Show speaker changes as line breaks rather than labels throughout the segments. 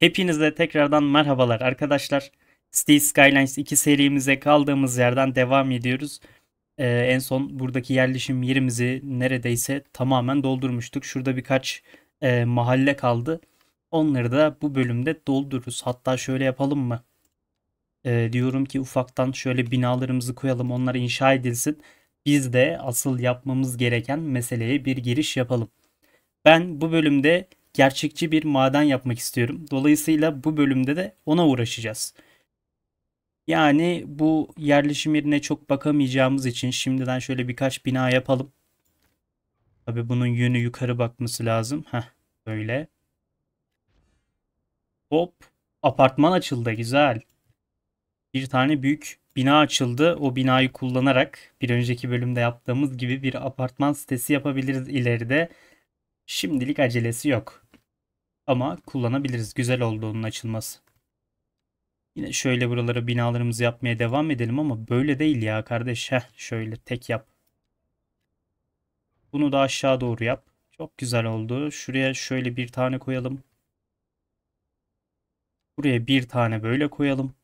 Hepinize tekrardan merhabalar arkadaşlar. Steel Skylines 2 serimize kaldığımız yerden devam ediyoruz. Ee, en son buradaki yerleşim yerimizi neredeyse tamamen doldurmuştuk. Şurada birkaç e, mahalle kaldı. Onları da bu bölümde doldururuz. Hatta şöyle yapalım mı? Ee, diyorum ki ufaktan şöyle binalarımızı koyalım. Onlar inşa edilsin. Biz de asıl yapmamız gereken meseleye bir giriş yapalım. Ben bu bölümde gerçekçi bir maden yapmak istiyorum. Dolayısıyla bu bölümde de ona uğraşacağız. Yani bu yerleşim yerine çok bakamayacağımız için şimdiden şöyle birkaç bina yapalım. Tabi bunun yönü yukarı bakması lazım. Heh böyle. Hop apartman açıldı güzel. Bir tane büyük bina açıldı. O binayı kullanarak bir önceki bölümde yaptığımız gibi bir apartman sitesi yapabiliriz ileride. Şimdilik acelesi yok. Ama kullanabiliriz. Güzel oldu onun açılması. Yine şöyle buralara binalarımızı yapmaya devam edelim ama böyle değil ya kardeş. Heh, şöyle tek yap. Bunu da aşağı doğru yap. Çok güzel oldu. Şuraya şöyle bir tane koyalım. Buraya bir tane böyle koyalım.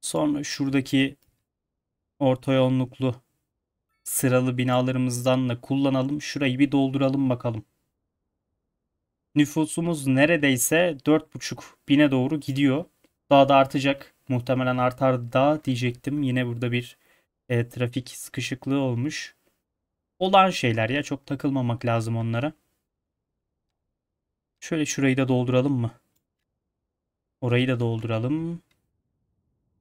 Sonra şuradaki orta yoğunluklu sıralı binalarımızdan da kullanalım. Şurayı bir dolduralım bakalım. Nüfusumuz neredeyse 4,5 bine doğru gidiyor. Daha da artacak. Muhtemelen artar da diyecektim. Yine burada bir e, trafik sıkışıklığı olmuş. Olan şeyler ya çok takılmamak lazım onlara. Şöyle şurayı da dolduralım mı? Orayı da dolduralım.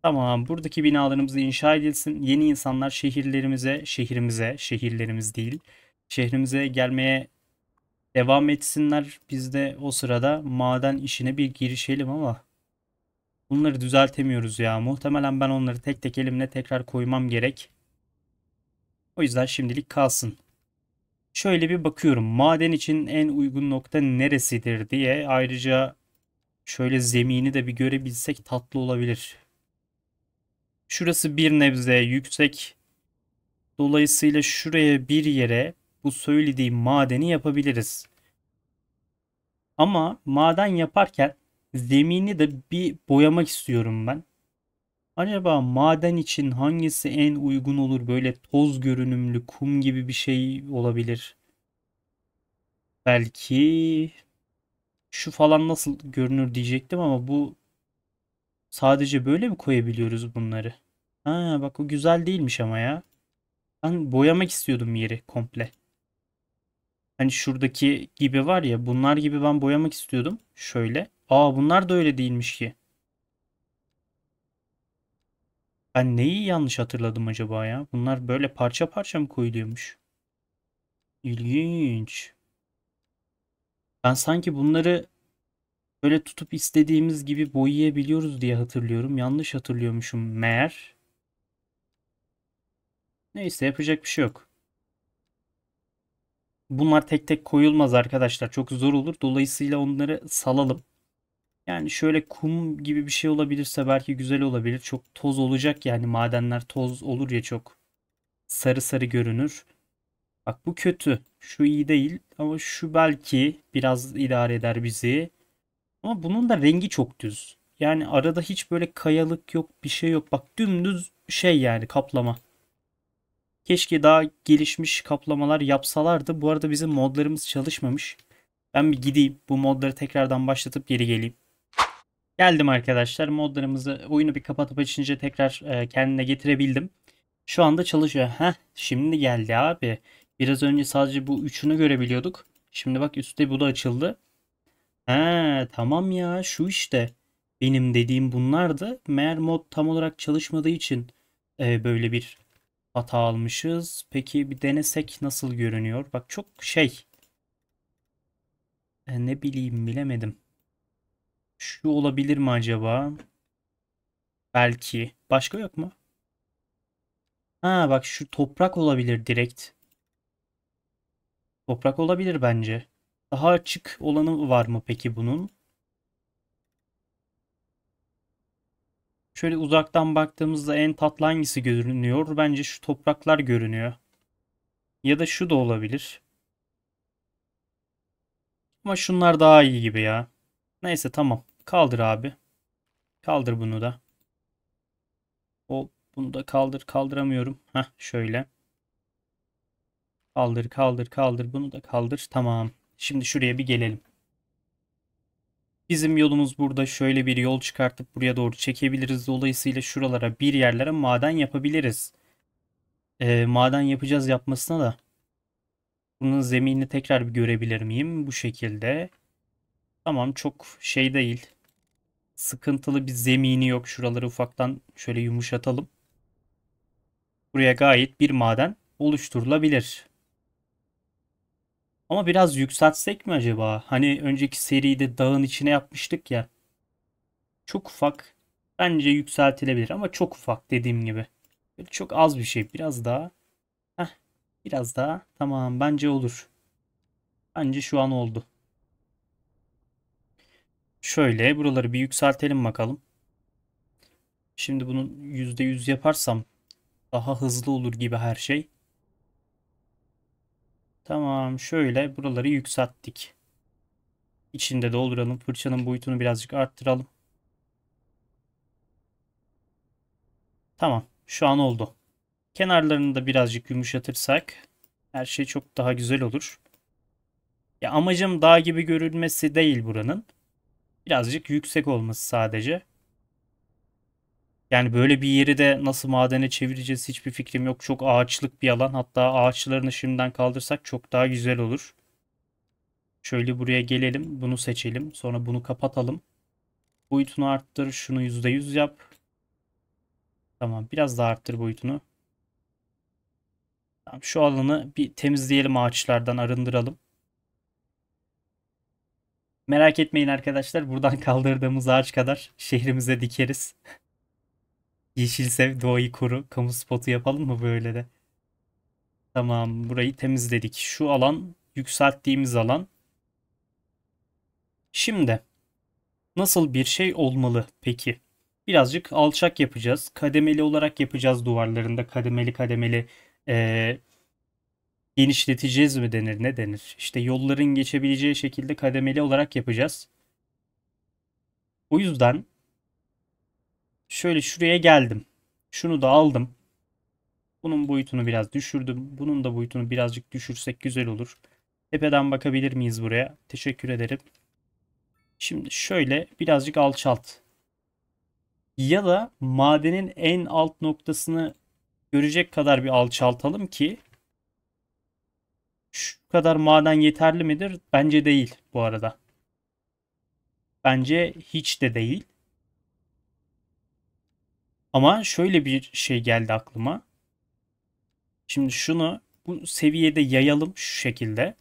Tamam buradaki binalarımız inşa edilsin. Yeni insanlar şehirlerimize, şehrimize, şehirlerimiz değil, şehrimize gelmeye devam etsinler. Biz de o sırada maden işine bir girişelim ama bunları düzeltemiyoruz ya. Muhtemelen ben onları tek tek elimle tekrar koymam gerek. O yüzden şimdilik kalsın. Şöyle bir bakıyorum. Maden için en uygun nokta neresidir diye. Ayrıca şöyle zemini de bir görebilsek tatlı olabilir. Şurası bir nebze yüksek. Dolayısıyla şuraya bir yere bu söylediğim madeni yapabiliriz. Ama maden yaparken zemini de bir boyamak istiyorum ben. Acaba maden için hangisi en uygun olur? Böyle toz görünümlü kum gibi bir şey olabilir. Belki şu falan nasıl görünür diyecektim ama bu sadece böyle mi koyabiliyoruz bunları? Ha bak o güzel değilmiş ama ya. Ben boyamak istiyordum yeri komple. Hani şuradaki gibi var ya bunlar gibi ben boyamak istiyordum. Şöyle. Aa bunlar da öyle değilmiş ki. Ben neyi yanlış hatırladım acaba ya? Bunlar böyle parça parça mı koyuluyormuş? İlginç. Ben sanki bunları böyle tutup istediğimiz gibi boyayabiliyoruz diye hatırlıyorum. Yanlış hatırlıyormuşum meğer. Neyse yapacak bir şey yok bunlar tek tek koyulmaz arkadaşlar. Çok zor olur. Dolayısıyla onları salalım. Yani şöyle kum gibi bir şey olabilirse belki güzel olabilir. Çok toz olacak yani madenler toz olur ya çok. Sarı sarı görünür. Bak bu kötü. Şu iyi değil ama şu belki biraz idare eder bizi. Ama bunun da rengi çok düz. Yani arada hiç böyle kayalık yok bir şey yok. Bak dümdüz şey yani kaplama. Keşke daha gelişmiş kaplamalar yapsalardı. Bu arada bizim modlarımız çalışmamış. Ben bir gideyim. Bu modları tekrardan başlatıp geri geleyim. Geldim arkadaşlar. Modlarımızı oyunu bir kapatıp açınca tekrar e, kendine getirebildim. Şu anda çalışıyor. Heh şimdi geldi abi. Biraz önce sadece bu üçünü görebiliyorduk. Şimdi bak üstte bu da açıldı. Ha tamam ya şu işte. Benim dediğim bunlardı. Meğer mod tam olarak çalışmadığı için e, böyle bir hata almışız. Peki bir denesek nasıl görünüyor? Bak çok şey. E, ne bileyim bilemedim. Şu olabilir mi acaba? Belki. Başka yok mu? Ha bak şu toprak olabilir direkt. Toprak olabilir bence. Daha açık olanı var mı peki bunun? Şöyle uzaktan baktığımızda en tatlı hangisi görünüyor? Bence şu topraklar görünüyor. Ya da şu da olabilir. Ama şunlar daha iyi gibi ya. Neyse tamam. Kaldır abi. Kaldır bunu da. O bunu da kaldır kaldıramıyorum. Heh şöyle. Kaldır kaldır kaldır bunu da kaldır. Tamam. Şimdi şuraya bir gelelim. Bizim yolumuz burada şöyle bir yol çıkartıp buraya doğru çekebiliriz. Dolayısıyla şuralara bir yerlere maden yapabiliriz. E, maden yapacağız yapmasına da. Bunun zeminini tekrar bir görebilir miyim? Bu şekilde. Tamam çok şey değil. Sıkıntılı bir zemini yok. Şuraları ufaktan şöyle yumuşatalım. Buraya gayet bir maden oluşturulabilir. Ama biraz yükseltsek mi acaba? Hani önceki seride dağın içine yapmıştık ya. Çok ufak. Bence yükseltilebilir ama çok ufak dediğim gibi. Böyle çok az bir şey. Biraz daha. Heh, biraz daha. Tamam bence olur. Bence şu an oldu. Şöyle buraları bir yükseltelim bakalım. Şimdi bunun %100 yaparsam daha hızlı olur gibi her şey. Tamam şöyle buraları yükselttik. İçinde dolduralım. Fırçanın boyutunu birazcık arttıralım. Tamam şu an oldu. Kenarlarını da birazcık yumuşatırsak her şey çok daha güzel olur. Ya amacım dağ gibi görülmesi değil buranın. Birazcık yüksek olması sadece. Yani böyle bir yeri de nasıl madene çevireceğiz hiçbir fikrim yok. Çok ağaçlık bir alan. Hatta ağaçlarını şimdiden kaldırsak çok daha güzel olur. Şöyle buraya gelelim. Bunu seçelim. Sonra bunu kapatalım. Boyutunu arttır. Şunu %100 yap. Tamam. Biraz daha arttır boyutunu. Tamam, şu alanı bir temizleyelim ağaçlardan arındıralım. Merak etmeyin arkadaşlar. Buradan kaldırdığımız ağaç kadar şehrimize dikeriz. Yeşil sev doğayı koru. Kamu spotu yapalım mı böyle de? Tamam burayı temizledik. Şu alan yükselttiğimiz alan. Şimdi nasıl bir şey olmalı peki? Birazcık alçak yapacağız. Kademeli olarak yapacağız duvarlarında. Kademeli kademeli ee, genişleteceğiz mi denir ne denir? İşte yolların geçebileceği şekilde kademeli olarak yapacağız. O yüzden Şöyle şuraya geldim. Şunu da aldım. Bunun boyutunu biraz düşürdüm. Bunun da boyutunu birazcık düşürsek güzel olur. Tepeden bakabilir miyiz buraya? Teşekkür ederim. Şimdi şöyle birazcık alçalt. Ya da madenin en alt noktasını görecek kadar bir alçaltalım ki şu kadar maden yeterli midir? Bence değil bu arada. Bence hiç de değil. Ama şöyle bir şey geldi aklıma. Şimdi şunu bu seviyede yayalım şu şekilde.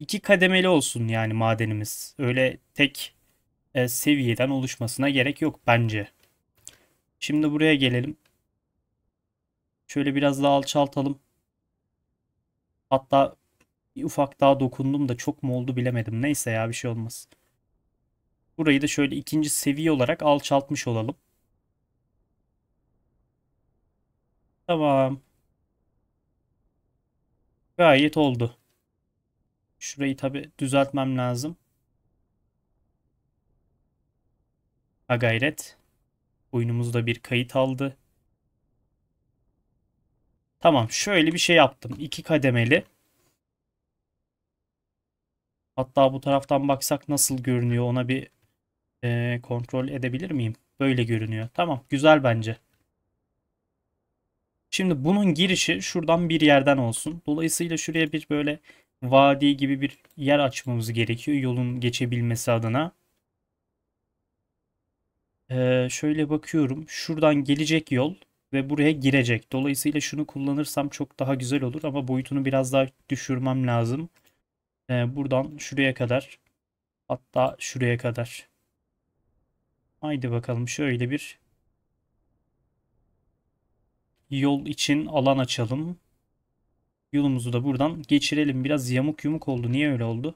İki kademeli olsun yani madenimiz. Öyle tek e, seviyeden oluşmasına gerek yok bence. Şimdi buraya gelelim. Şöyle biraz daha alçaltalım. Hatta bir ufak daha dokundum da çok mu oldu bilemedim. Neyse ya bir şey olmaz. Burayı da şöyle ikinci seviye olarak alçaltmış olalım. Tamam. Gayet oldu. Şurayı tabi düzeltmem lazım. Ha gayret. Oyunumuzda bir kayıt aldı. Tamam şöyle bir şey yaptım. İki kademeli. Hatta bu taraftan baksak nasıl görünüyor ona bir e, kontrol edebilir miyim? Böyle görünüyor. Tamam güzel bence. Şimdi bunun girişi şuradan bir yerden olsun. Dolayısıyla şuraya bir böyle vadi gibi bir yer açmamız gerekiyor yolun geçebilmesi adına. Ee, şöyle bakıyorum. Şuradan gelecek yol ve buraya girecek. Dolayısıyla şunu kullanırsam çok daha güzel olur ama boyutunu biraz daha düşürmem lazım. Ee, buradan şuraya kadar hatta şuraya kadar. Haydi bakalım şöyle bir yol için alan açalım. Yolumuzu da buradan geçirelim. Biraz yamuk yumuk oldu. Niye öyle oldu?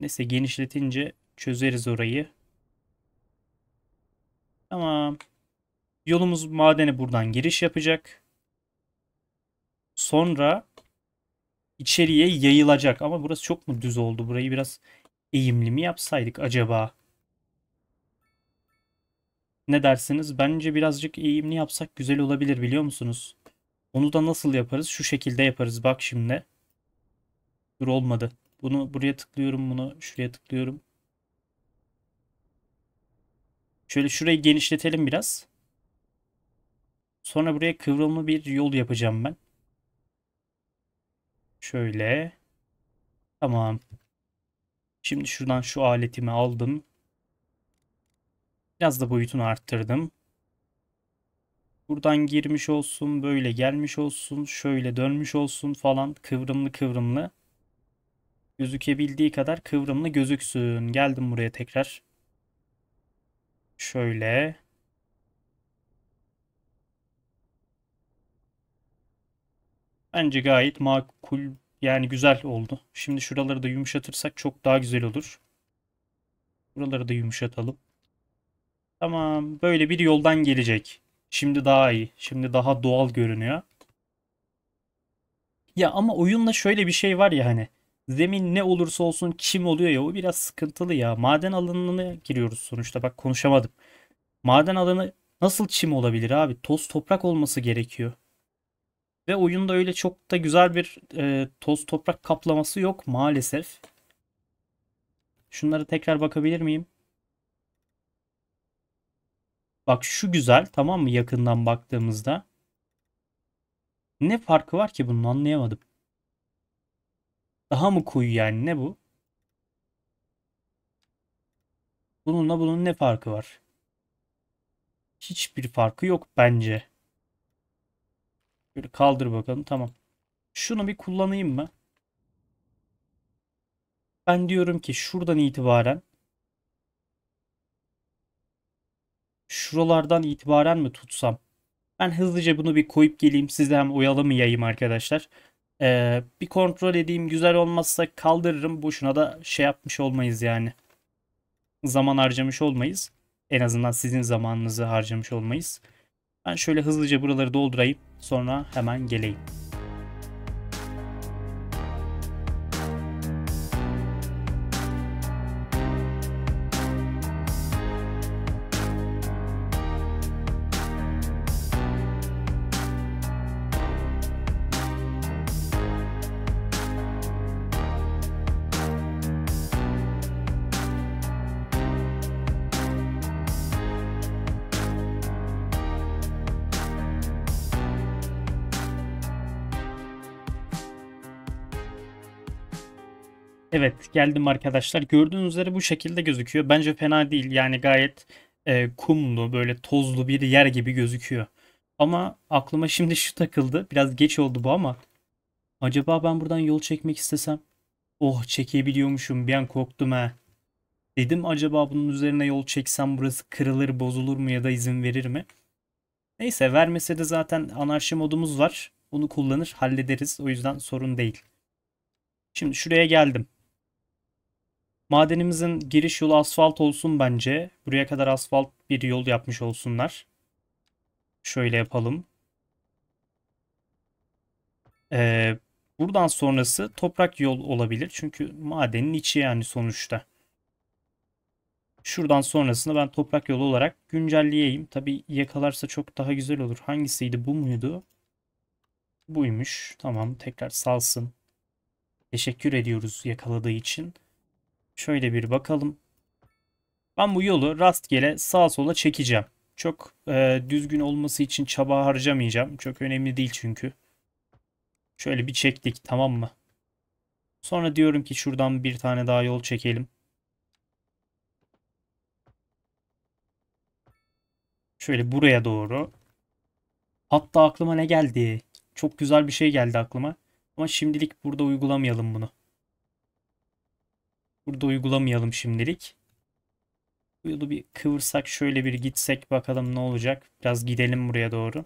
Neyse genişletince çözeriz orayı. Tamam. Yolumuz madene buradan giriş yapacak. Sonra içeriye yayılacak. Ama burası çok mu düz oldu? Burayı biraz eğimli mi yapsaydık acaba? Ne dersiniz? Bence birazcık eğimli yapsak güzel olabilir biliyor musunuz? Onu da nasıl yaparız? Şu şekilde yaparız. Bak şimdi. Dur olmadı. Bunu buraya tıklıyorum. Bunu şuraya tıklıyorum. Şöyle şurayı genişletelim biraz. Sonra buraya kıvrımlı bir yol yapacağım ben. Şöyle. Tamam. Şimdi şuradan şu aletimi aldım. Biraz da boyutunu arttırdım. Buradan girmiş olsun, böyle gelmiş olsun, şöyle dönmüş olsun falan kıvrımlı kıvrımlı. Gözükebildiği kadar kıvrımlı gözüksün. Geldim buraya tekrar. Şöyle. Bence gayet makul yani güzel oldu. Şimdi şuraları da yumuşatırsak çok daha güzel olur. Buraları da yumuşatalım. Tamam böyle bir yoldan gelecek. Şimdi daha iyi. Şimdi daha doğal görünüyor. Ya ama oyunla şöyle bir şey var ya hani. Zemin ne olursa olsun kim oluyor ya o biraz sıkıntılı ya. Maden alanına giriyoruz sonuçta bak konuşamadım. Maden alanı nasıl çim olabilir abi? Toz toprak olması gerekiyor. Ve oyunda öyle çok da güzel bir e, toz toprak kaplaması yok maalesef. Şunlara tekrar bakabilir miyim? Bak şu güzel tamam mı yakından baktığımızda. Ne farkı var ki bunun anlayamadım. Daha mı koyu yani ne bu? Bununla bunun ne farkı var? Hiçbir farkı yok bence. Böyle kaldır bakalım tamam. Şunu bir kullanayım mı? Ben diyorum ki şuradan itibaren şuralardan itibaren mi tutsam? Ben hızlıca bunu bir koyup geleyim. Siz hem oyalamayayım arkadaşlar. Ee, bir kontrol edeyim. Güzel olmazsa kaldırırım. Boşuna da şey yapmış olmayız yani. Zaman harcamış olmayız. En azından sizin zamanınızı harcamış olmayız. Ben şöyle hızlıca buraları doldurayım. Sonra hemen geleyim. Evet geldim arkadaşlar. Gördüğünüz üzere bu şekilde gözüküyor. Bence fena değil. Yani gayet e, kumlu böyle tozlu bir yer gibi gözüküyor. Ama aklıma şimdi şu takıldı. Biraz geç oldu bu ama. Acaba ben buradan yol çekmek istesem? Oh çekebiliyormuşum. Bir an korktum ha. Dedim acaba bunun üzerine yol çeksem burası kırılır bozulur mu ya da izin verir mi? Neyse vermese de zaten anarşi modumuz var. Onu kullanır hallederiz. O yüzden sorun değil. Şimdi şuraya geldim. Madenimizin giriş yolu asfalt olsun bence. Buraya kadar asfalt bir yol yapmış olsunlar. Şöyle yapalım. Ee, buradan sonrası toprak yol olabilir. Çünkü madenin içi yani sonuçta. Şuradan sonrasını ben toprak yolu olarak güncelleyeyim. Tabi yakalarsa çok daha güzel olur. Hangisiydi bu muydu? Buymuş. Tamam tekrar salsın. Teşekkür ediyoruz yakaladığı için. Şöyle bir bakalım. Ben bu yolu rastgele sağa sola çekeceğim. Çok e, düzgün olması için çaba harcamayacağım. Çok önemli değil çünkü. Şöyle bir çektik tamam mı? Sonra diyorum ki şuradan bir tane daha yol çekelim. Şöyle buraya doğru. Hatta aklıma ne geldi? Çok güzel bir şey geldi aklıma. Ama şimdilik burada uygulamayalım bunu. Burada uygulamayalım şimdilik. Bu yolu bir kıvırsak şöyle bir gitsek bakalım ne olacak. Biraz gidelim buraya doğru.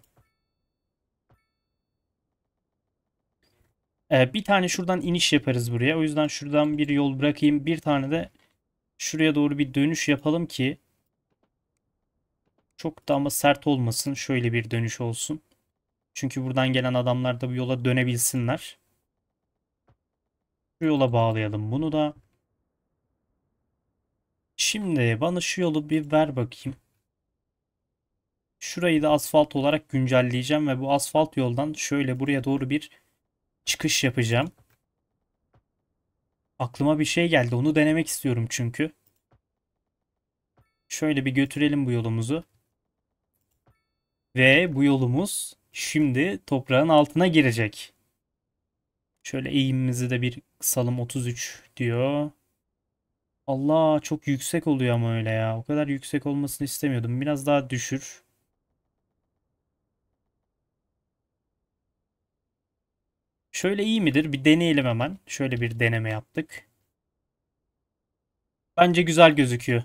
Ee, bir tane şuradan iniş yaparız buraya. O yüzden şuradan bir yol bırakayım. Bir tane de şuraya doğru bir dönüş yapalım ki çok da ama sert olmasın. Şöyle bir dönüş olsun. Çünkü buradan gelen adamlar da bu yola dönebilsinler. Şu yola bağlayalım bunu da. Şimdi bana şu yolu bir ver bakayım. Şurayı da asfalt olarak güncelleyeceğim ve bu asfalt yoldan şöyle buraya doğru bir çıkış yapacağım. Aklıma bir şey geldi. Onu denemek istiyorum çünkü. Şöyle bir götürelim bu yolumuzu. Ve bu yolumuz şimdi toprağın altına girecek. Şöyle eğimimizi de bir kısalım 33 diyor. Allah çok yüksek oluyor ama öyle ya. O kadar yüksek olmasını istemiyordum. Biraz daha düşür. Şöyle iyi midir? Bir deneyelim hemen. Şöyle bir deneme yaptık. Bence güzel gözüküyor.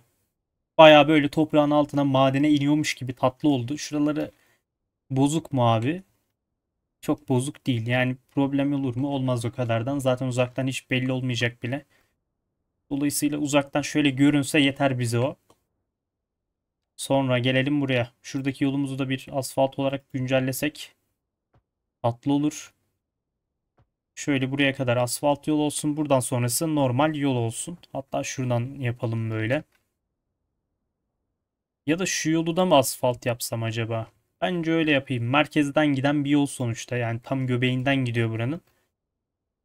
Baya böyle toprağın altına madene iniyormuş gibi tatlı oldu. Şuraları bozuk mu abi? Çok bozuk değil. Yani problem olur mu? Olmaz o kadardan. Zaten uzaktan hiç belli olmayacak bile. Dolayısıyla uzaktan şöyle görünse yeter bize o. Sonra gelelim buraya. Şuradaki yolumuzu da bir asfalt olarak güncellesek tatlı olur. Şöyle buraya kadar asfalt yol olsun. Buradan sonrası normal yol olsun. Hatta şuradan yapalım böyle. Ya da şu yolu da mı asfalt yapsam acaba? Bence öyle yapayım. Merkezden giden bir yol sonuçta. Yani tam göbeğinden gidiyor buranın.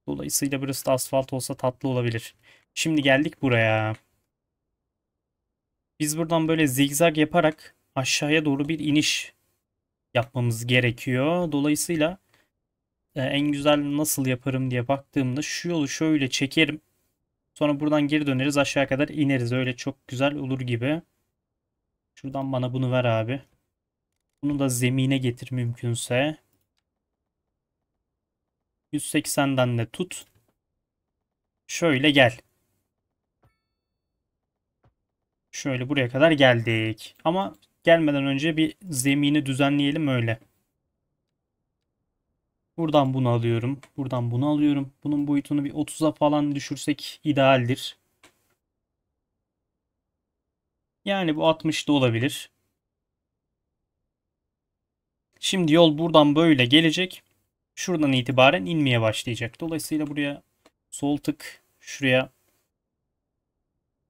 Dolayısıyla burası da asfalt olsa tatlı olabilir. Şimdi geldik buraya. Biz buradan böyle zigzag yaparak aşağıya doğru bir iniş yapmamız gerekiyor. Dolayısıyla e, en güzel nasıl yaparım diye baktığımda şu yolu şöyle çekerim. Sonra buradan geri döneriz aşağı kadar ineriz. Öyle çok güzel olur gibi. Şuradan bana bunu ver abi. Bunu da zemine getir mümkünse. 180'den de tut. Şöyle gel. Şöyle buraya kadar geldik. Ama gelmeden önce bir zemini düzenleyelim öyle. Buradan bunu alıyorum. Buradan bunu alıyorum. Bunun boyutunu bir 30'a falan düşürsek idealdir. Yani bu 60'da olabilir. Şimdi yol buradan böyle gelecek. Şuradan itibaren inmeye başlayacak. Dolayısıyla buraya sol tık, şuraya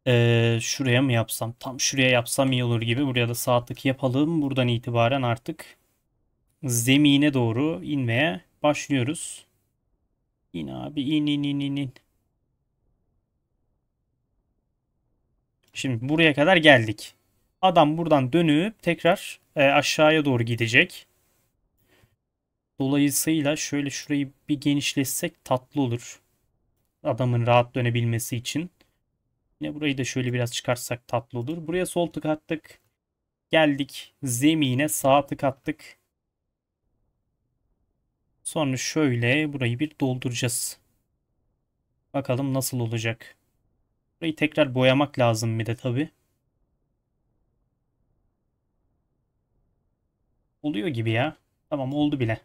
ee, şuraya mı yapsam? Tam şuraya yapsam iyi olur gibi. Buraya da saatlik yapalım. Buradan itibaren artık zemine doğru inmeye başlıyoruz. İn abi in in in in in. Şimdi buraya kadar geldik. Adam buradan dönüp tekrar e, aşağıya doğru gidecek. Dolayısıyla şöyle şurayı bir genişletsek tatlı olur. Adamın rahat dönebilmesi için. Yine burayı da şöyle biraz çıkarsak tatlı olur. Buraya sol tık attık. Geldik zemine sağ tık attık. Sonra şöyle burayı bir dolduracağız. Bakalım nasıl olacak. Burayı tekrar boyamak lazım bir de tabi. Oluyor gibi ya. Tamam oldu bile.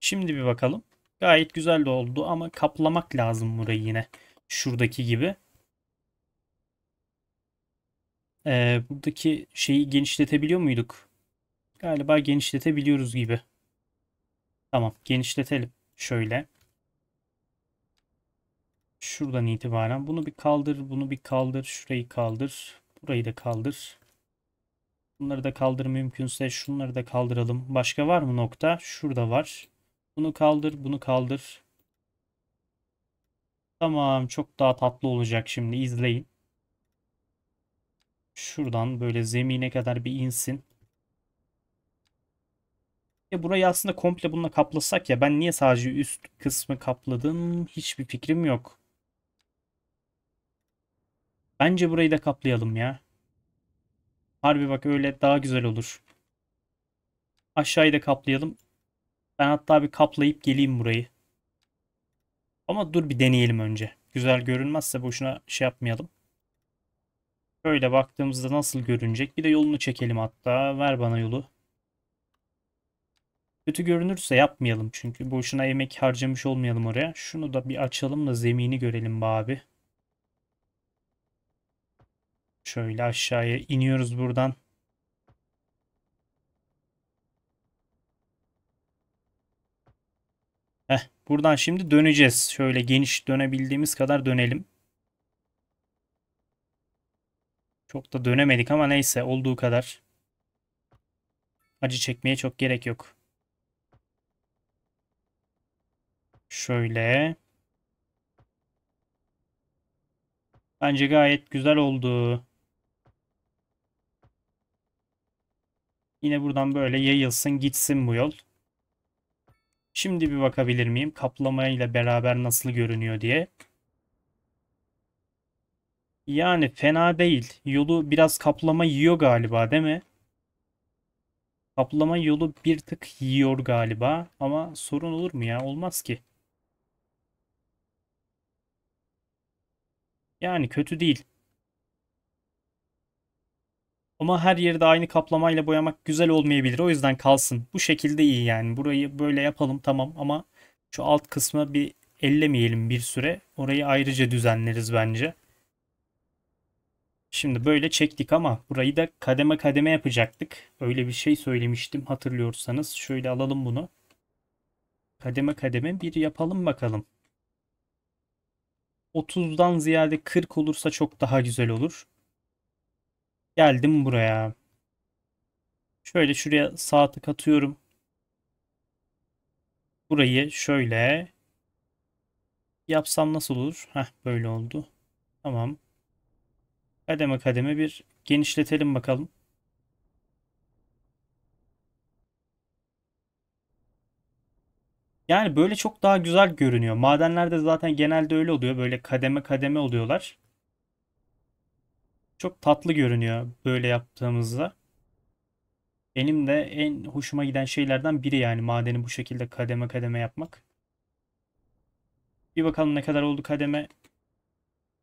Şimdi bir bakalım. Gayet güzel de oldu ama kaplamak lazım burayı yine. Şuradaki gibi. Ee, buradaki şeyi genişletebiliyor muyduk? Galiba genişletebiliyoruz gibi. Tamam genişletelim. Şöyle. Şuradan itibaren bunu bir kaldır, bunu bir kaldır, şurayı kaldır, burayı da kaldır. Bunları da kaldır mümkünse şunları da kaldıralım. Başka var mı nokta? Şurada var. Bunu kaldır, bunu kaldır. Tamam çok daha tatlı olacak şimdi İzleyin. Şuradan böyle zemine kadar bir insin. Ya e, burayı aslında komple bununla kaplasak ya. Ben niye sadece üst kısmı kapladım hiçbir fikrim yok. Bence burayı da kaplayalım ya. Harbi bak öyle daha güzel olur. Aşağıyı da kaplayalım. Ben hatta bir kaplayıp geleyim burayı. Ama dur bir deneyelim önce. Güzel görünmezse boşuna şey yapmayalım. Böyle baktığımızda nasıl görünecek? Bir de yolunu çekelim hatta. Ver bana yolu. Kötü görünürse yapmayalım çünkü. Boşuna emek harcamış olmayalım oraya. Şunu da bir açalım da zemini görelim be abi. Şöyle aşağıya iniyoruz buradan. Heh, buradan şimdi döneceğiz. Şöyle geniş dönebildiğimiz kadar dönelim. Çok da dönemedik ama neyse olduğu kadar. Acı çekmeye çok gerek yok. Şöyle. Bence gayet güzel oldu. Yine buradan böyle yayılsın gitsin bu yol. Şimdi bir bakabilir miyim kaplamayla beraber nasıl görünüyor diye. Yani fena değil. Yolu biraz kaplama yiyor galiba değil mi? Kaplama yolu bir tık yiyor galiba. Ama sorun olur mu ya? Olmaz ki. Yani kötü değil. Ama her yeri de aynı kaplamayla boyamak güzel olmayabilir. O yüzden kalsın. Bu şekilde iyi yani. Burayı böyle yapalım tamam ama şu alt kısma bir ellemeyelim bir süre. Orayı ayrıca düzenleriz bence. Şimdi böyle çektik ama burayı da kademe kademe yapacaktık. Öyle bir şey söylemiştim hatırlıyorsanız. Şöyle alalım bunu. Kademe kademe bir yapalım bakalım. 30'dan ziyade 40 olursa çok daha güzel olur. Geldim buraya. Şöyle şuraya sağ tık atıyorum. Burayı şöyle yapsam nasıl olur? Heh böyle oldu. Tamam kademe kademe bir genişletelim bakalım. Yani böyle çok daha güzel görünüyor. Madenlerde zaten genelde öyle oluyor. Böyle kademe kademe oluyorlar. Çok tatlı görünüyor böyle yaptığımızda. Benim de en hoşuma giden şeylerden biri yani madeni bu şekilde kademe kademe yapmak. Bir bakalım ne kadar oldu kademe.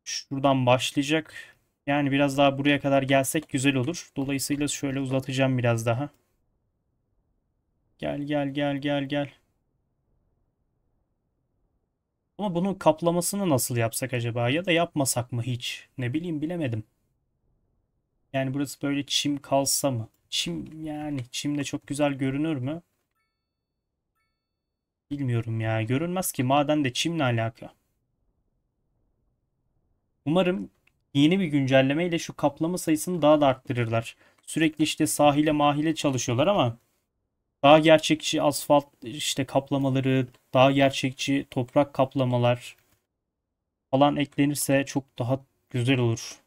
Şuradan başlayacak. Yani biraz daha buraya kadar gelsek güzel olur. Dolayısıyla şöyle uzatacağım biraz daha. Gel gel gel gel gel. Ama bunun kaplamasını nasıl yapsak acaba ya da yapmasak mı hiç? Ne bileyim bilemedim. Yani burası böyle çim kalsa mı? Çim yani çim de çok güzel görünür mü? Bilmiyorum ya. Görünmez ki maden de çimle alaka. Umarım yeni bir güncellemeyle şu kaplama sayısını daha da arttırırlar. Sürekli işte sahile mahile çalışıyorlar ama daha gerçekçi asfalt işte kaplamaları, daha gerçekçi toprak kaplamalar falan eklenirse çok daha güzel olur.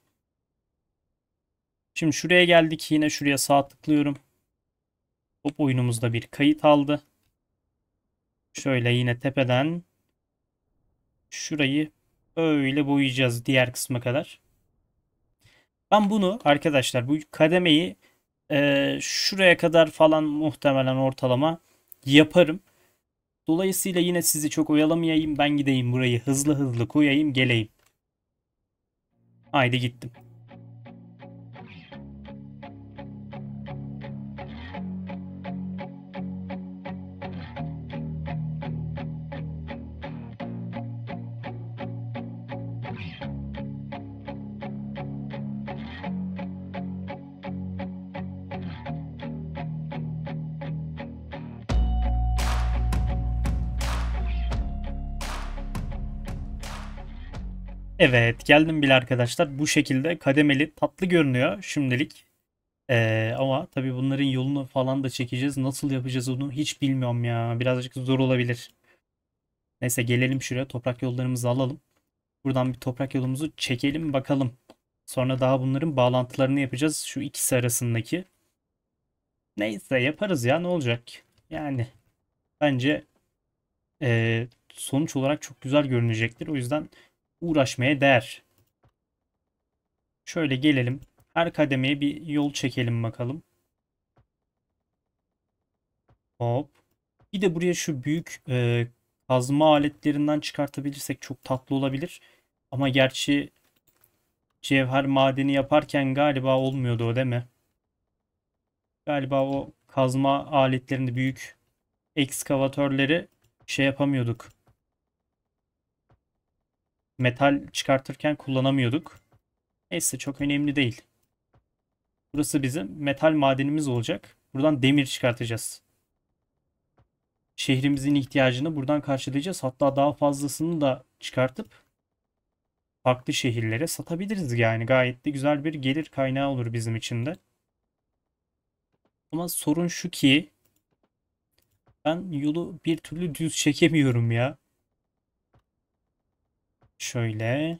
Şimdi şuraya geldik. Yine şuraya sağ tıklıyorum. Hop oyunumuzda bir kayıt aldı. Şöyle yine tepeden şurayı öyle boyayacağız diğer kısma kadar. Ben bunu arkadaşlar bu kademeyi e, şuraya kadar falan muhtemelen ortalama yaparım. Dolayısıyla yine sizi çok oyalamayayım. Ben gideyim burayı hızlı hızlı koyayım geleyim. Haydi gittim. Evet geldim bile arkadaşlar. Bu şekilde kademeli tatlı görünüyor şimdilik. Ee, ama tabii bunların yolunu falan da çekeceğiz. Nasıl yapacağız onu hiç bilmiyorum ya. Birazcık zor olabilir. Neyse gelelim şuraya toprak yollarımızı alalım. Buradan bir toprak yolumuzu çekelim bakalım. Sonra daha bunların bağlantılarını yapacağız. Şu ikisi arasındaki. Neyse yaparız ya ne olacak. Yani bence e, sonuç olarak çok güzel görünecektir. O yüzden uğraşmaya değer. Şöyle gelelim. Her kademeye bir yol çekelim bakalım. Hop. Bir de buraya şu büyük e, kazma aletlerinden çıkartabilirsek çok tatlı olabilir. Ama gerçi cevher madeni yaparken galiba olmuyordu o değil mi? Galiba o kazma aletlerinde büyük ekskavatörleri şey yapamıyorduk metal çıkartırken kullanamıyorduk. Neyse çok önemli değil. Burası bizim metal madenimiz olacak. Buradan demir çıkartacağız. Şehrimizin ihtiyacını buradan karşılayacağız. Hatta daha fazlasını da çıkartıp farklı şehirlere satabiliriz yani. Gayet de güzel bir gelir kaynağı olur bizim için de. Ama sorun şu ki ben yolu bir türlü düz çekemiyorum ya. Şöyle.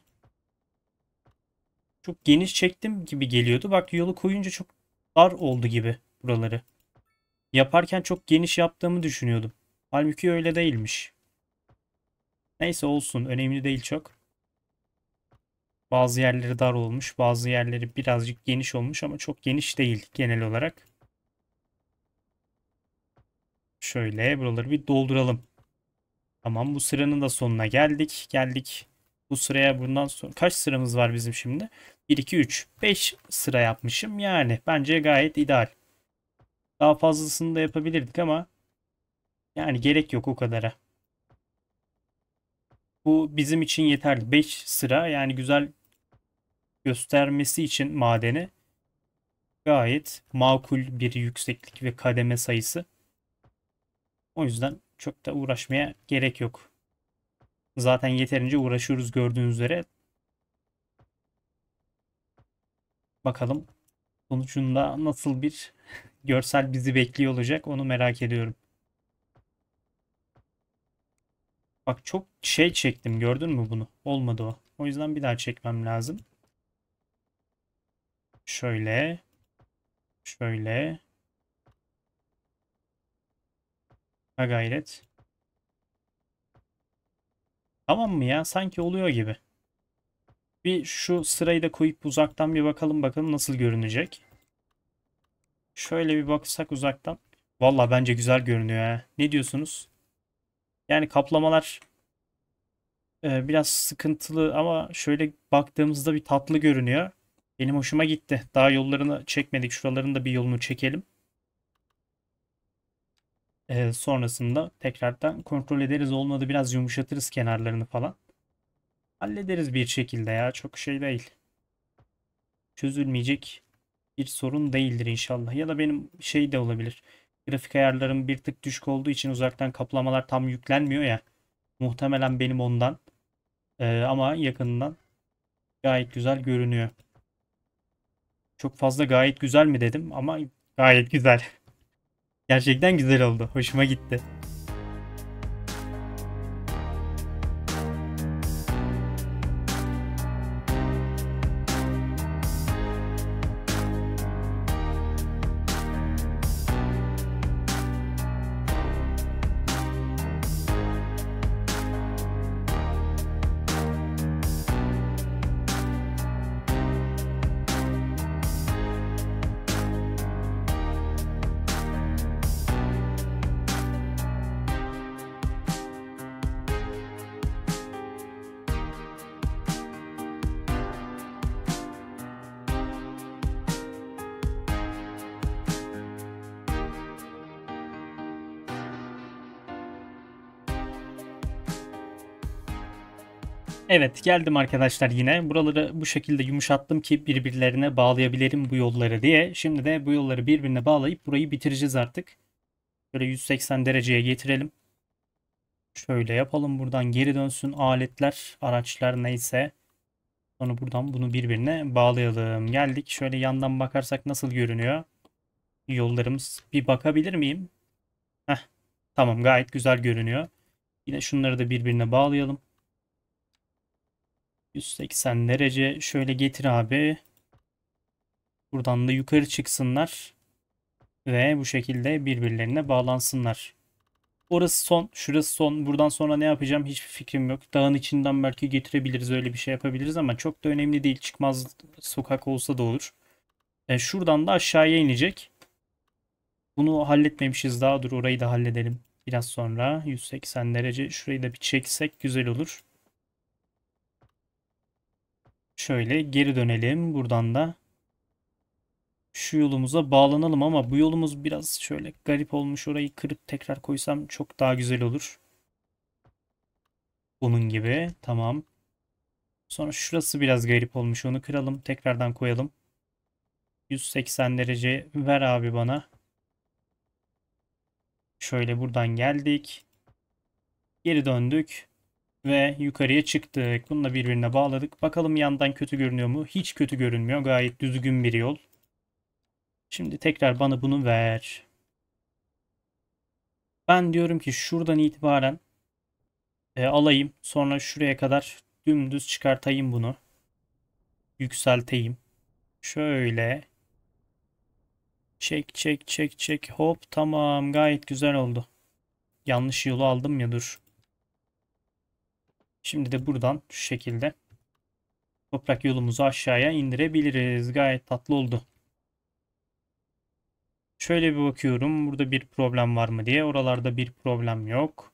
Çok geniş çektim gibi geliyordu. Bak yolu koyunca çok dar oldu gibi buraları. Yaparken çok geniş yaptığımı düşünüyordum. Halbuki öyle değilmiş. Neyse olsun. Önemli değil çok. Bazı yerleri dar olmuş. Bazı yerleri birazcık geniş olmuş ama çok geniş değil genel olarak. Şöyle buraları bir dolduralım. Tamam bu sıranın da sonuna geldik. Geldik bu sıraya bundan sonra kaç sıramız var bizim şimdi? 1, 2, 3, 5 sıra yapmışım. Yani bence gayet ideal. Daha fazlasını da yapabilirdik ama yani gerek yok o kadara. Bu bizim için yeterli. 5 sıra yani güzel göstermesi için madeni gayet makul bir yükseklik ve kademe sayısı. O yüzden çok da uğraşmaya gerek yok. Zaten yeterince uğraşıyoruz gördüğünüz üzere. Bakalım sonucunda nasıl bir görsel bizi bekliyor olacak onu merak ediyorum. Bak çok şey çektim gördün mü bunu? Olmadı o. O yüzden bir daha çekmem lazım. Şöyle. Şöyle. Ha gayret. Tamam mı ya? Sanki oluyor gibi. Bir şu sırayı da koyup uzaktan bir bakalım bakalım nasıl görünecek. Şöyle bir baksak uzaktan. Valla bence güzel görünüyor ha. Ne diyorsunuz? Yani kaplamalar e, biraz sıkıntılı ama şöyle baktığımızda bir tatlı görünüyor. Benim hoşuma gitti. Daha yollarını çekmedik. Şuraların da bir yolunu çekelim e, sonrasında tekrardan kontrol ederiz. Olmadı biraz yumuşatırız kenarlarını falan. Hallederiz bir şekilde ya. Çok şey değil. Çözülmeyecek bir sorun değildir inşallah. Ya da benim şey de olabilir. Grafik ayarlarım bir tık düşük olduğu için uzaktan kaplamalar tam yüklenmiyor ya. Muhtemelen benim ondan. Ee, ama yakından gayet güzel görünüyor. Çok fazla gayet güzel mi dedim ama gayet güzel. Gerçekten güzel oldu. Hoşuma gitti. Evet geldim arkadaşlar yine. Buraları bu şekilde yumuşattım ki birbirlerine bağlayabilirim bu yolları diye. Şimdi de bu yolları birbirine bağlayıp burayı bitireceğiz artık. Şöyle 180 dereceye getirelim. Şöyle yapalım buradan geri dönsün aletler, araçlar neyse. Sonra buradan bunu birbirine bağlayalım. Geldik şöyle yandan bakarsak nasıl görünüyor? Yollarımız bir bakabilir miyim? Heh, tamam gayet güzel görünüyor. Yine şunları da birbirine bağlayalım. 180 derece şöyle getir abi. Buradan da yukarı çıksınlar. Ve bu şekilde birbirlerine bağlansınlar. Orası son, şurası son. Buradan sonra ne yapacağım hiçbir fikrim yok. Dağın içinden belki getirebiliriz, öyle bir şey yapabiliriz ama çok da önemli değil. Çıkmaz sokak olsa da olur. E, şuradan da aşağıya inecek. Bunu halletmemişiz daha. Dur orayı da halledelim biraz sonra. 180 derece şurayı da bir çeksek güzel olur. Şöyle geri dönelim. Buradan da şu yolumuza bağlanalım ama bu yolumuz biraz şöyle garip olmuş. Orayı kırıp tekrar koysam çok daha güzel olur. Bunun gibi. Tamam. Sonra şurası biraz garip olmuş. Onu kıralım. Tekrardan koyalım. 180 derece ver abi bana. Şöyle buradan geldik. Geri döndük ve yukarıya çıktık. Bunu da birbirine bağladık. Bakalım yandan kötü görünüyor mu? Hiç kötü görünmüyor. Gayet düzgün bir yol. Şimdi tekrar bana bunu ver. Ben diyorum ki şuradan itibaren e, alayım. Sonra şuraya kadar dümdüz çıkartayım bunu. Yükselteyim. Şöyle. Çek çek çek çek. Hop tamam gayet güzel oldu. Yanlış yolu aldım ya dur. Şimdi de buradan şu şekilde toprak yolumuzu aşağıya indirebiliriz. Gayet tatlı oldu. Şöyle bir bakıyorum. Burada bir problem var mı diye. Oralarda bir problem yok.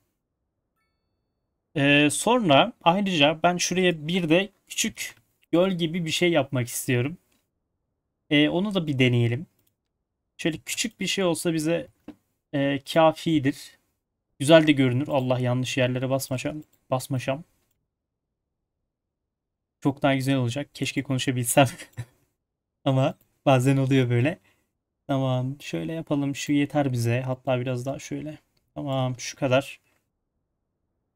Ee, sonra ayrıca ben şuraya bir de küçük göl gibi bir şey yapmak istiyorum. Ee, onu da bir deneyelim. Şöyle küçük bir şey olsa bize e, kafidir. Güzel de görünür. Allah yanlış yerlere basmaşam. basmaşam çok daha güzel olacak. Keşke konuşabilsem. Ama bazen oluyor böyle. Tamam şöyle yapalım şu yeter bize. Hatta biraz daha şöyle. Tamam şu kadar.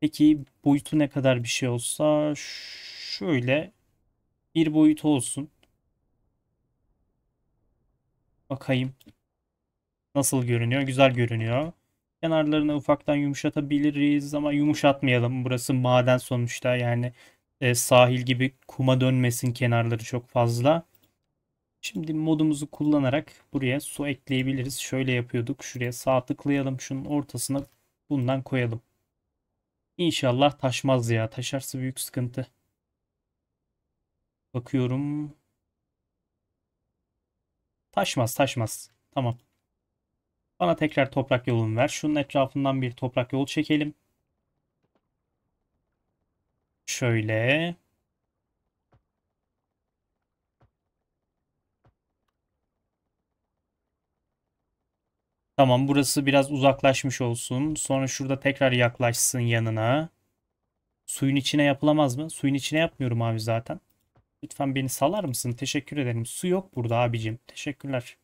Peki boyutu ne kadar bir şey olsa şöyle bir boyut olsun. Bakayım. Nasıl görünüyor? Güzel görünüyor. Kenarlarını ufaktan yumuşatabiliriz ama yumuşatmayalım. Burası maden sonuçta yani e, sahil gibi kuma dönmesin kenarları çok fazla. Şimdi modumuzu kullanarak buraya su ekleyebiliriz. Şöyle yapıyorduk. Şuraya sağ tıklayalım. Şunun ortasına bundan koyalım. İnşallah taşmaz ya. Taşarsa büyük sıkıntı. Bakıyorum. Taşmaz taşmaz. Tamam. Bana tekrar toprak yolunu ver. Şunun etrafından bir toprak yol çekelim. Şöyle. Tamam burası biraz uzaklaşmış olsun. Sonra şurada tekrar yaklaşsın yanına. Suyun içine yapılamaz mı? Suyun içine yapmıyorum abi zaten. Lütfen beni salar mısın? Teşekkür ederim. Su yok burada abicim. Teşekkürler.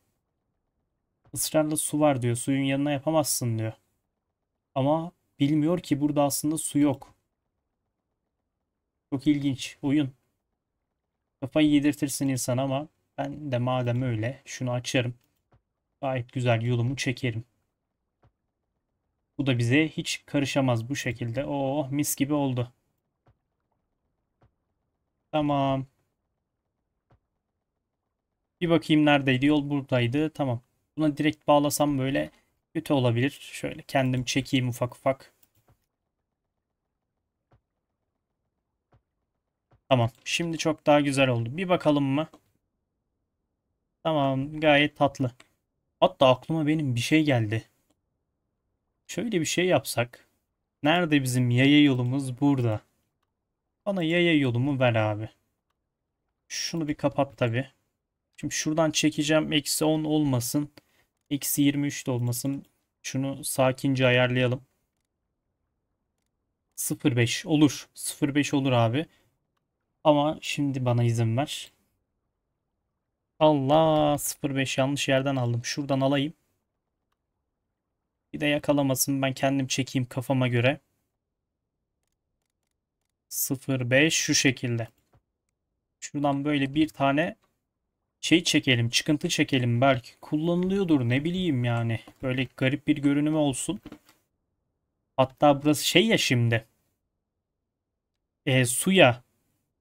Israrla su var diyor. Suyun yanına yapamazsın diyor. Ama bilmiyor ki burada aslında su yok. Çok ilginç oyun. Kafayı yedirtirsin insan ama ben de madem öyle şunu açarım. Gayet güzel yolumu çekerim. Bu da bize hiç karışamaz bu şekilde. Oo oh, mis gibi oldu. Tamam. Bir bakayım neredeydi? Yol buradaydı. Tamam. Buna direkt bağlasam böyle kötü olabilir. Şöyle kendim çekeyim ufak ufak. Tamam. Şimdi çok daha güzel oldu. Bir bakalım mı? Tamam. Gayet tatlı. Hatta aklıma benim bir şey geldi. Şöyle bir şey yapsak. Nerede bizim yaya yolumuz? Burada. Bana yaya yolumu ver abi. Şunu bir kapat tabi. Şimdi şuradan çekeceğim. Eksi 10 olmasın. Eksi 23 de olmasın. Şunu sakince ayarlayalım. 05 olur. 05 olur abi. Ama şimdi bana izin ver. Allah 05 yanlış yerden aldım. Şuradan alayım. Bir de yakalamasın. Ben kendim çekeyim kafama göre. 05 şu şekilde. Şuradan böyle bir tane şey çekelim. Çıkıntı çekelim belki. Kullanılıyordur ne bileyim yani. Böyle garip bir görünümü olsun. Hatta burası şey ya şimdi. E, suya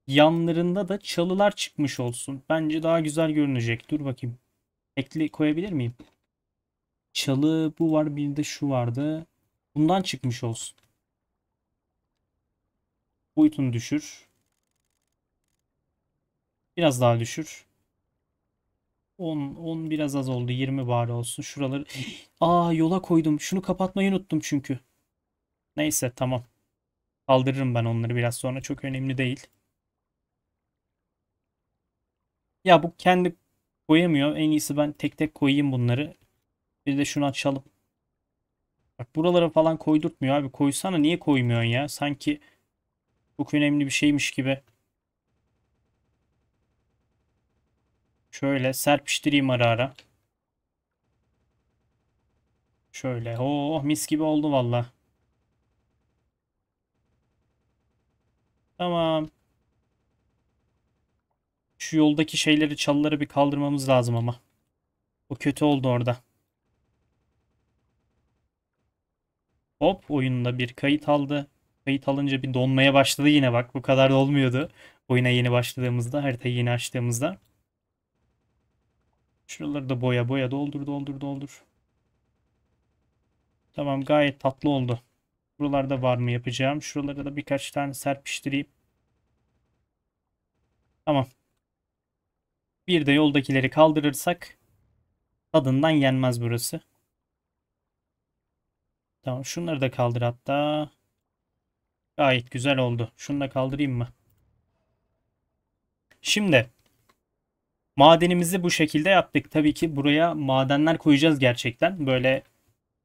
yanlarında da çalılar çıkmış olsun. Bence daha güzel görünecek. Dur bakayım. Ekli koyabilir miyim? Çalı bu var bir de şu vardı. Bundan çıkmış olsun. Boyutunu düşür. Biraz daha düşür. 10, 10 biraz az oldu. 20 bari olsun. Şuraları... Aa yola koydum. Şunu kapatmayı unuttum çünkü. Neyse tamam. Kaldırırım ben onları biraz sonra. Çok önemli değil. Ya bu kendi koyamıyor. En iyisi ben tek tek koyayım bunları. Bir de şunu açalım. Bak buralara falan koydurtmuyor abi. Koysana niye koymuyorsun ya? Sanki çok önemli bir şeymiş gibi. Şöyle serpiştireyim ara ara. Şöyle. Oh mis gibi oldu valla. Tamam. Şu yoldaki şeyleri çalıları bir kaldırmamız lazım ama. O kötü oldu orada. Hop oyunda bir kayıt aldı. Kayıt alınca bir donmaya başladı yine bak. Bu kadar da olmuyordu. Oyuna yeni başladığımızda, haritayı yeni açtığımızda. Şuraları da boya boya doldur doldur doldur. Tamam gayet tatlı oldu. Buralarda var mı yapacağım? Şuralarda da birkaç tane serpiştireyim. Tamam. Bir de yoldakileri kaldırırsak tadından yenmez burası. Tamam şunları da kaldır hatta. Gayet güzel oldu. Şunu da kaldırayım mı? Şimdi madenimizi bu şekilde yaptık. Tabii ki buraya madenler koyacağız gerçekten. Böyle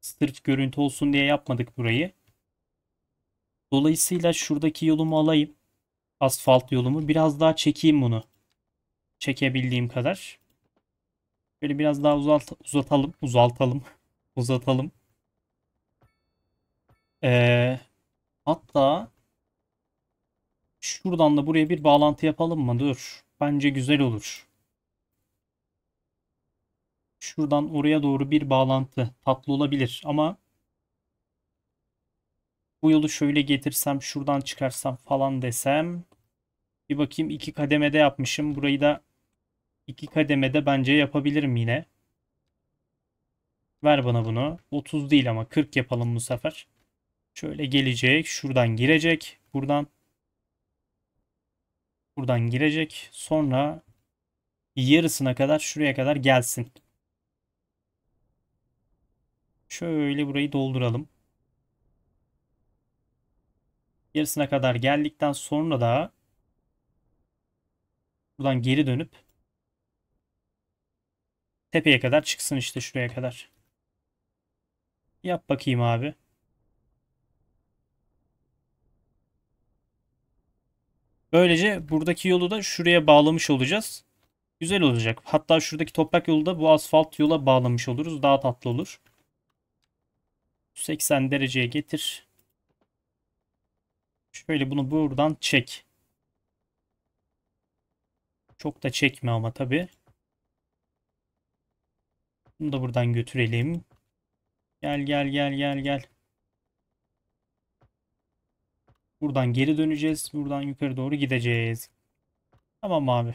sırf görüntü olsun diye yapmadık burayı. Dolayısıyla şuradaki yolumu alayım. Asfalt yolumu. Biraz daha çekeyim bunu çekebildiğim kadar. Böyle biraz daha uzalt uzatalım. Uzaltalım. uzatalım. Ee, hatta şuradan da buraya bir bağlantı yapalım mı? Dur. Bence güzel olur. Şuradan oraya doğru bir bağlantı tatlı olabilir ama bu yolu şöyle getirsem şuradan çıkarsam falan desem bir bakayım iki kademede yapmışım. Burayı da İki kademede bence yapabilirim yine. Ver bana bunu. 30 değil ama 40 yapalım bu sefer. Şöyle gelecek. Şuradan girecek. Buradan. Buradan girecek. Sonra yarısına kadar şuraya kadar gelsin. Şöyle burayı dolduralım. Yarısına kadar geldikten sonra da buradan geri dönüp Tepeye kadar çıksın işte şuraya kadar. Yap bakayım abi. Böylece buradaki yolu da şuraya bağlamış olacağız. Güzel olacak. Hatta şuradaki toprak yolu da bu asfalt yola bağlamış oluruz. Daha tatlı olur. 80 dereceye getir. Şöyle bunu buradan çek. Çok da çekme ama tabii. Bunu da buradan götürelim. Gel gel gel gel gel. Buradan geri döneceğiz. Buradan yukarı doğru gideceğiz. Tamam abi.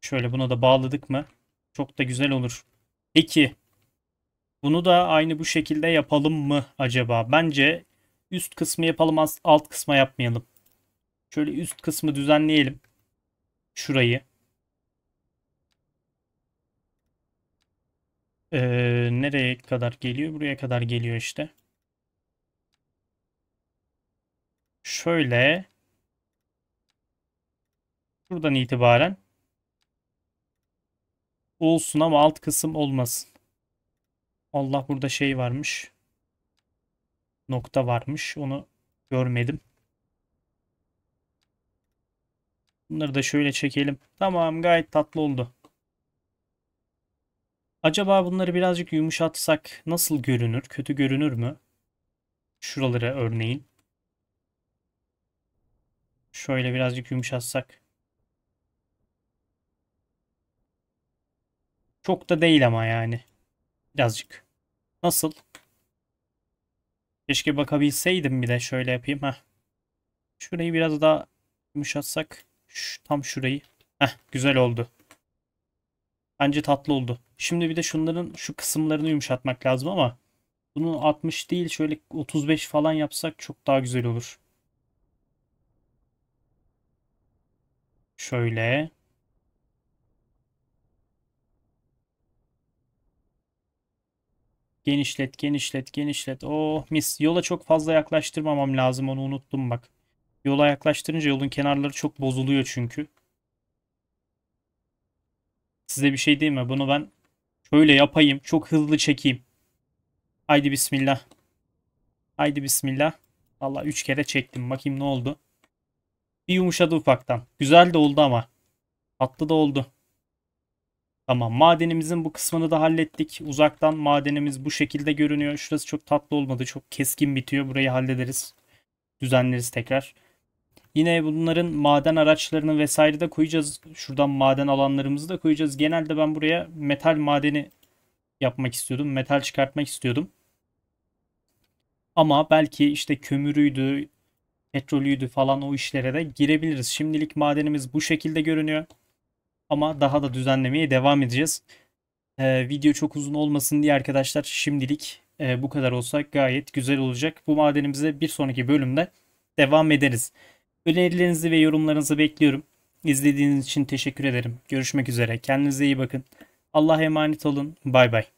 Şöyle buna da bağladık mı? Çok da güzel olur. Peki. Bunu da aynı bu şekilde yapalım mı acaba? Bence üst kısmı yapalım alt kısma yapmayalım. Şöyle üst kısmı düzenleyelim. Şurayı. Ee, nereye kadar geliyor? Buraya kadar geliyor işte. Şöyle. Buradan itibaren. Olsun ama alt kısım olmasın. Allah burada şey varmış. Nokta varmış. Onu görmedim. Bunları da şöyle çekelim. Tamam gayet tatlı oldu. Acaba bunları birazcık yumuşatsak nasıl görünür? Kötü görünür mü? Şuraları örneğin. Şöyle birazcık yumuşatsak. Çok da değil ama yani. Birazcık. Nasıl? Keşke bakabilseydim bir de şöyle yapayım. ha. Şurayı biraz daha yumuşatsak. Şu, tam şurayı. Heh, güzel oldu. Bence tatlı oldu. Şimdi bir de şunların şu kısımlarını yumuşatmak lazım ama bunu 60 değil şöyle 35 falan yapsak çok daha güzel olur. Şöyle. Genişlet, genişlet, genişlet. Oh mis. Yola çok fazla yaklaştırmamam lazım. Onu unuttum bak. Yola yaklaştırınca yolun kenarları çok bozuluyor çünkü. Size bir şey değil mi? Bunu ben şöyle yapayım. Çok hızlı çekeyim. Haydi bismillah. Haydi bismillah. Valla 3 kere çektim. Bakayım ne oldu. Bir yumuşadı ufaktan. Güzel de oldu ama. Tatlı da oldu. Tamam madenimizin bu kısmını da hallettik. Uzaktan madenimiz bu şekilde görünüyor. Şurası çok tatlı olmadı. Çok keskin bitiyor. Burayı hallederiz. Düzenleriz tekrar. Yine bunların maden araçlarını vesaire de koyacağız. Şuradan maden alanlarımızı da koyacağız. Genelde ben buraya metal madeni yapmak istiyordum. Metal çıkartmak istiyordum. Ama belki işte kömürüydü, petrolüydü falan o işlere de girebiliriz. Şimdilik madenimiz bu şekilde görünüyor. Ama daha da düzenlemeye devam edeceğiz. Ee, video çok uzun olmasın diye arkadaşlar şimdilik e, bu kadar olsa gayet güzel olacak. Bu madenimize bir sonraki bölümde devam ederiz. Önerilerinizi ve yorumlarınızı bekliyorum. İzlediğiniz için teşekkür ederim. Görüşmek üzere. Kendinize iyi bakın. Allah'a emanet olun. Bay bay.